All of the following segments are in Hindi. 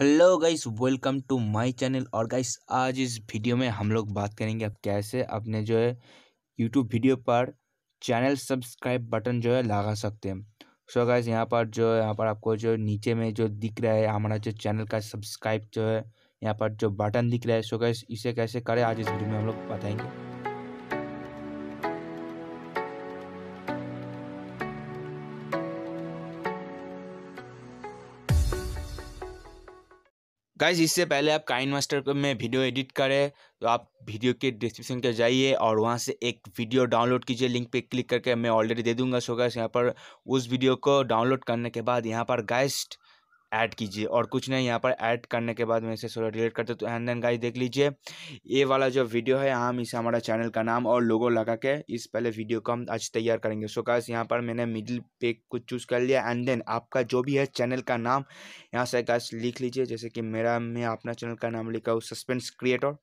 hello guys welcome to my channel और गाइस आज इस वीडियो में हम लोग बात करेंगे आप कैसे अपने जो है यूट्यूब वीडियो पर चैनल सब्सक्राइब बटन जो है लगा सकते हैं सो so गाइस यहाँ पर जो यहाँ पर आपको जो नीचे में जो दिख रहा है हमारा जो चैनल का सब्सक्राइब जो है यहाँ पर जो बटन दिख रहा है सो so गाइस इसे कैसे करें आज इस वीडियो में हम लोग बताएंगे गाइज इससे पहले आप काइन मास्टर में वीडियो एडिट करें तो आप वीडियो के डिस्क्रिप्शन के जाइए और वहाँ से एक वीडियो डाउनलोड कीजिए लिंक पे क्लिक करके मैं ऑलरेडी दे दूंगा सो गाइस यहाँ पर उस वीडियो को डाउनलोड करने के बाद यहाँ पर गाइस्ट ऐड कीजिए और कुछ नहीं यहाँ पर ऐड करने के बाद मैं इसे थोड़ा डिलीट करते तो एंड देन गाइस देख लीजिए ये वाला जो वीडियो है हम इसे हमारा चैनल का नाम और लोगो लगा के इस पहले वीडियो को हम आज तैयार करेंगे सो गाइस यहाँ पर मैंने मिडिल पे कुछ चूज़ कर लिया एंड देन आपका जो भी है चैनल का नाम यहाँ से गाइस लिख लीजिए जैसे कि मेरा मैं अपना चैनल का नाम लिखा हूँ suspense creator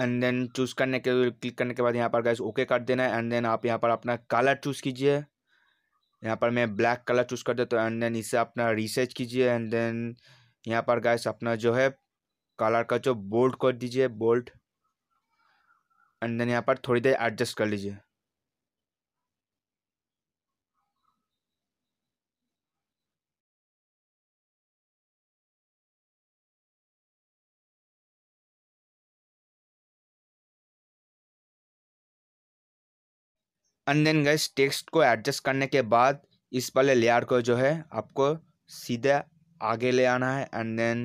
and then choose करने के क्लिक करने के बाद यहाँ पर गैस ओके कर देना है एंड देन आप यहाँ पर अपना कलर चूज़ कीजिए यहाँ पर मैं ब्लैक कलर चूज़ कर देता हूँ एंड देन इसे अपना रिसर्च कीजिए एंड देन यहाँ पर गैस अपना जो है कलर का जो बोल्ट कर दीजिए बोल्ट एंड देन यहाँ पर थोड़ी देर एडजस्ट कर लीजिए एंड देन गैस टेक्स्ट को एडजस्ट करने के बाद इस वाले लेयर को जो है आपको सीधा आगे ले आना है एंड देन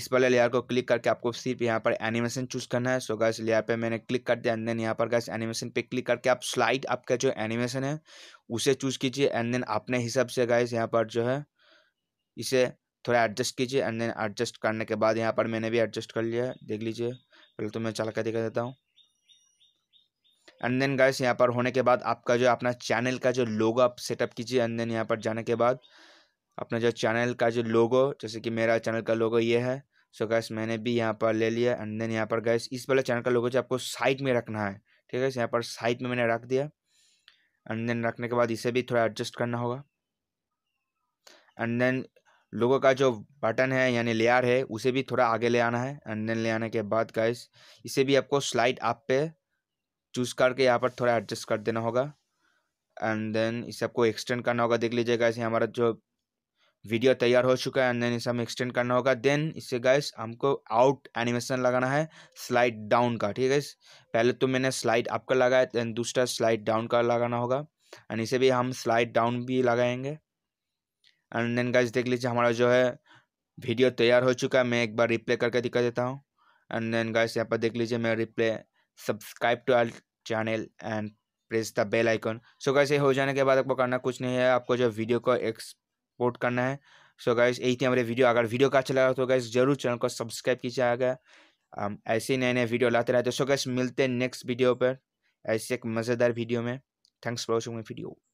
इस वाले लेयर को क्लिक करके आपको सिर्फ यहाँ पर एनिमेशन चूज करना है सो गैस लेयर पे मैंने क्लिक कर दिया एंड देन यहाँ पर गैस एनिमेशन पे क्लिक करके आप स्लाइड आपका जो एनिमेशन है उसे चूज कीजिए एंड देन अपने हिसाब से गैस यहाँ पर जो है इसे थोड़ा एडजस्ट कीजिए एंड देन एडजस्ट करने के बाद यहाँ पर मैंने भी एडजस्ट कर लिया है देख लीजिए पहले तो मैं चला कर दिखा देता हूँ एंड देन गाइस यहाँ पर होने के बाद आपका जो अपना चैनल का जो लोगो आप सेटअप कीजिए एंड देन यहाँ पर जाने के बाद अपना जो चैनल का जो लोगो जैसे कि मेरा चैनल का लोगो ये है सो so गैस मैंने भी यहाँ पर ले लिया एंड देन यहाँ पर गैस इस वाले चैनल का लोगो जो आपको साइड में रखना है ठीक है यहाँ पर साइड में मैंने रख दिया एंड देन रखने के बाद इसे भी थोड़ा एडजस्ट करना होगा एंड देन लोगों का जो बटन है यानी लेयर है उसे भी थोड़ा आगे ले आना है एंड देन ले आने के बाद गैस इसे भी आपको स्लाइड आप पे चूज़ करके यहाँ पर थोड़ा एडजस्ट कर देना होगा एंड देन इस सबको एक्सटेंड करना होगा देख लीजिए गाइस हमारा जो वीडियो तैयार हो चुका है एंड देन इसे हमें एक्सटेंड करना होगा देन इससे गाइस हमको आउट एनिमेशन लगाना है स्लाइड डाउन का ठीक है गाइस पहले तो मैंने स्लाइड अप का लगाया देन दूसरा स्लाइड डाउन का लगाना होगा एंड इसे भी हम स्लाइड डाउन भी लगाएंगे एंड देन गाइस देख लीजिए हमारा जो है वीडियो तैयार हो चुका है मैं एक बार रिप्ले करके दिखा देता हूँ एंड देन गाइस यहाँ पर देख लीजिए मैं रिप्ले subscribe to our channel and press the bell icon so guys ये हो जाने के बाद आपको करना कुछ नहीं है आपको जो वीडियो को एक्सपोर्ट करना है सो so गाइस यही थी हमारे वीडियो अगर वीडियो का अच्छा लगा तो गाइस जरूर चैनल को सब्सक्राइब कीजिएगा हम ऐसे नए नए वीडियो लाते रहते सो गाइस मिलते हैं नेक्स्ट वीडियो पर ऐसे एक मज़ेदार वीडियो में thanks for watching my video